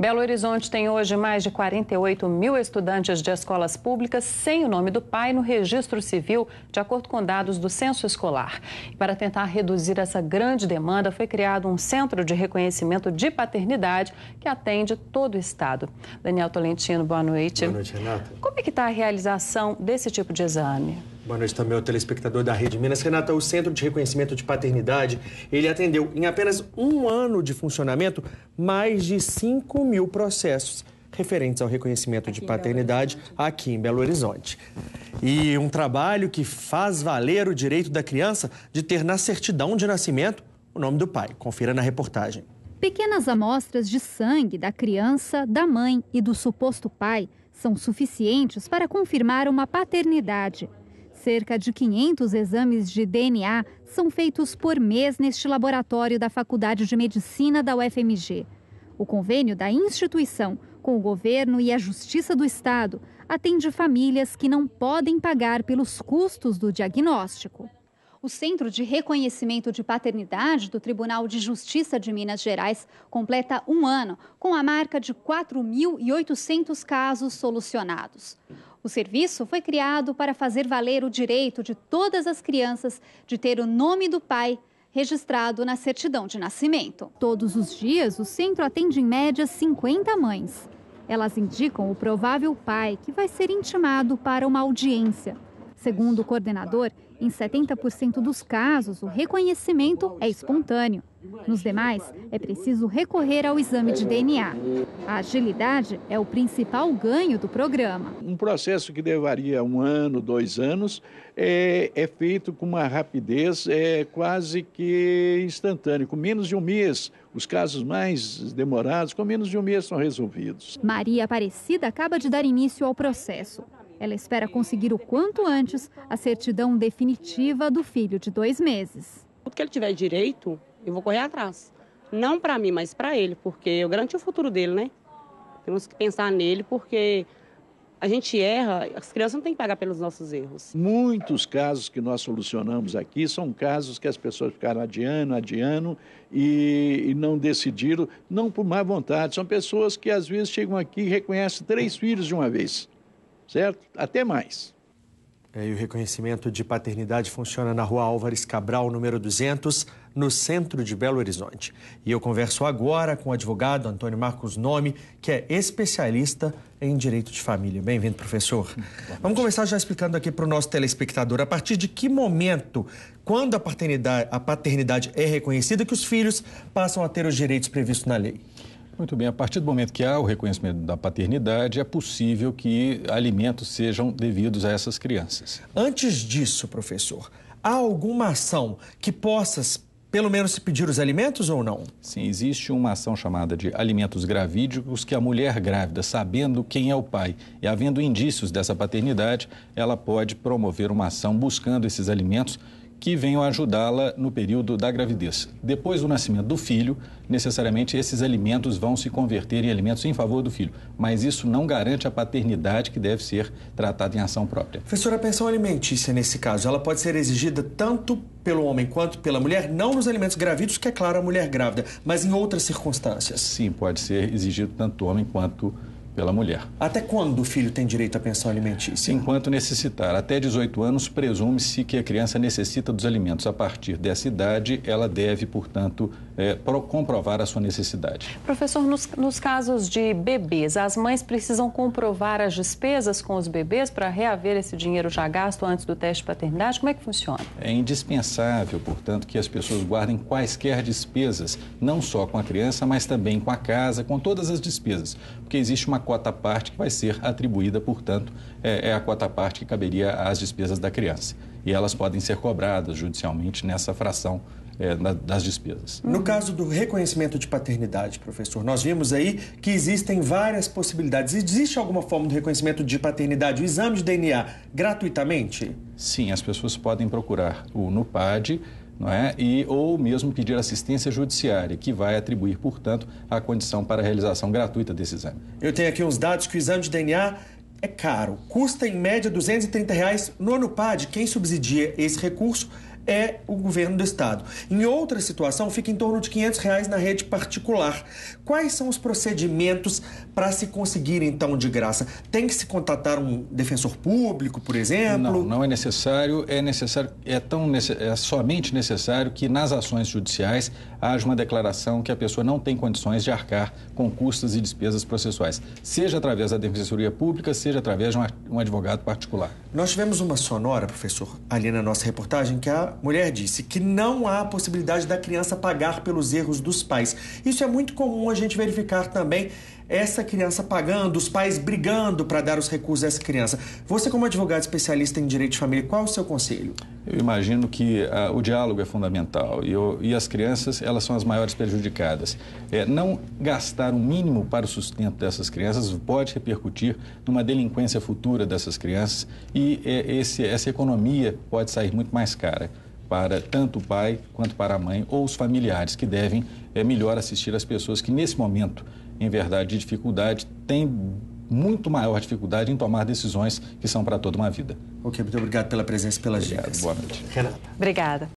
Belo Horizonte tem hoje mais de 48 mil estudantes de escolas públicas sem o nome do pai no registro civil, de acordo com dados do censo escolar. para tentar reduzir essa grande demanda, foi criado um centro de reconhecimento de paternidade que atende todo o estado. Daniel Tolentino, boa noite. Boa noite, Renata. Como é que está a realização desse tipo de exame? Boa noite também ao telespectador da Rede Minas. Renata, o Centro de Reconhecimento de Paternidade, ele atendeu em apenas um ano de funcionamento mais de 5 mil processos referentes ao reconhecimento aqui de paternidade aqui em Belo Horizonte. E um trabalho que faz valer o direito da criança de ter na certidão de nascimento o nome do pai. Confira na reportagem. Pequenas amostras de sangue da criança, da mãe e do suposto pai são suficientes para confirmar uma paternidade. Cerca de 500 exames de DNA são feitos por mês neste laboratório da Faculdade de Medicina da UFMG. O convênio da instituição com o governo e a Justiça do Estado atende famílias que não podem pagar pelos custos do diagnóstico. O Centro de Reconhecimento de Paternidade do Tribunal de Justiça de Minas Gerais completa um ano, com a marca de 4.800 casos solucionados. O serviço foi criado para fazer valer o direito de todas as crianças de ter o nome do pai registrado na certidão de nascimento. Todos os dias, o centro atende em média 50 mães. Elas indicam o provável pai que vai ser intimado para uma audiência. Segundo o coordenador, em 70% dos casos, o reconhecimento é espontâneo. Nos demais, é preciso recorrer ao exame de DNA. A agilidade é o principal ganho do programa. Um processo que levaria um ano, dois anos, é, é feito com uma rapidez é, quase que instantânea. Com menos de um mês, os casos mais demorados, com menos de um mês, são resolvidos. Maria Aparecida acaba de dar início ao processo. Ela espera conseguir o quanto antes a certidão definitiva do filho de dois meses. Tudo que ele tiver direito, eu vou correr atrás. Não para mim, mas para ele, porque eu garanti o futuro dele, né? Temos que pensar nele, porque a gente erra, as crianças não têm que pagar pelos nossos erros. Muitos casos que nós solucionamos aqui são casos que as pessoas ficaram adiando, adiando e, e não decidiram, não por má vontade. São pessoas que às vezes chegam aqui e reconhecem três filhos de uma vez certo? Até mais. É, e o reconhecimento de paternidade funciona na rua Álvares Cabral, número 200, no centro de Belo Horizonte. E eu converso agora com o advogado Antônio Marcos Nome, que é especialista em direito de família. Bem-vindo, professor. Vamos começar já explicando aqui para o nosso telespectador a partir de que momento, quando a paternidade, a paternidade é reconhecida, que os filhos passam a ter os direitos previstos na lei. Muito bem. A partir do momento que há o reconhecimento da paternidade, é possível que alimentos sejam devidos a essas crianças. Antes disso, professor, há alguma ação que possa pelo menos se pedir os alimentos ou não? Sim, existe uma ação chamada de alimentos gravídicos que a mulher grávida, sabendo quem é o pai e havendo indícios dessa paternidade, ela pode promover uma ação buscando esses alimentos que venham ajudá-la no período da gravidez. Depois do nascimento do filho, necessariamente esses alimentos vão se converter em alimentos em favor do filho, mas isso não garante a paternidade que deve ser tratada em ação própria. Professora, a pensão alimentícia nesse caso, ela pode ser exigida tanto pelo homem quanto pela mulher, não nos alimentos gravidos, que é claro a mulher grávida, mas em outras circunstâncias. Sim, pode ser exigido tanto do homem quanto pela mulher. Até quando o filho tem direito à pensão alimentícia? Enquanto necessitar. Até 18 anos, presume-se que a criança necessita dos alimentos. A partir dessa idade, ela deve, portanto, é, comprovar a sua necessidade. Professor, nos, nos casos de bebês, as mães precisam comprovar as despesas com os bebês para reaver esse dinheiro já gasto antes do teste de paternidade? Como é que funciona? É indispensável, portanto, que as pessoas guardem quaisquer despesas, não só com a criança, mas também com a casa, com todas as despesas, porque existe uma cota parte que vai ser atribuída, portanto, é, é a cota parte que caberia às despesas da criança e elas podem ser cobradas judicialmente nessa fração é, na, das despesas. No caso do reconhecimento de paternidade, professor, nós vimos aí que existem várias possibilidades. Existe alguma forma de reconhecimento de paternidade, o exame de DNA, gratuitamente? Sim, as pessoas podem procurar o NUPAD. É? e, ou mesmo pedir assistência judiciária, que vai atribuir, portanto, a condição para a realização gratuita desse exame. Eu tenho aqui uns dados que o exame de DNA é caro. Custa em média 230 reais no Anupad. Quem subsidia esse recurso é o governo do estado. Em outra situação, fica em torno de 500 reais na rede particular. Quais são os procedimentos para se conseguir então de graça? Tem que se contatar um defensor público, por exemplo? Não, não é necessário. É necessário, é tão é somente necessário que nas ações judiciais haja uma declaração que a pessoa não tem condições de arcar com custas e despesas processuais, seja através da defensoria pública, seja através de um advogado particular. Nós tivemos uma sonora, professor, ali na nossa reportagem que a mulher disse que não há possibilidade da criança pagar pelos erros dos pais. Isso é muito comum a gente verificar também essa criança pagando, os pais brigando para dar os recursos a essa criança. Você, como advogado especialista em direito de família, qual o seu conselho? Eu imagino que uh, o diálogo é fundamental e, eu, e, as crianças, elas são as maiores prejudicadas. É, não gastar o um mínimo para o sustento dessas crianças pode repercutir numa delinquência futura dessas crianças e é, esse, essa economia pode sair muito mais cara para tanto o pai quanto para a mãe ou os familiares que devem é melhor assistir as pessoas que nesse momento, em verdade, de dificuldade, têm muito maior dificuldade em tomar decisões que são para toda uma vida. Ok, muito obrigado pela presença e pelas obrigado, dicas. Boa noite. Renata. Obrigada.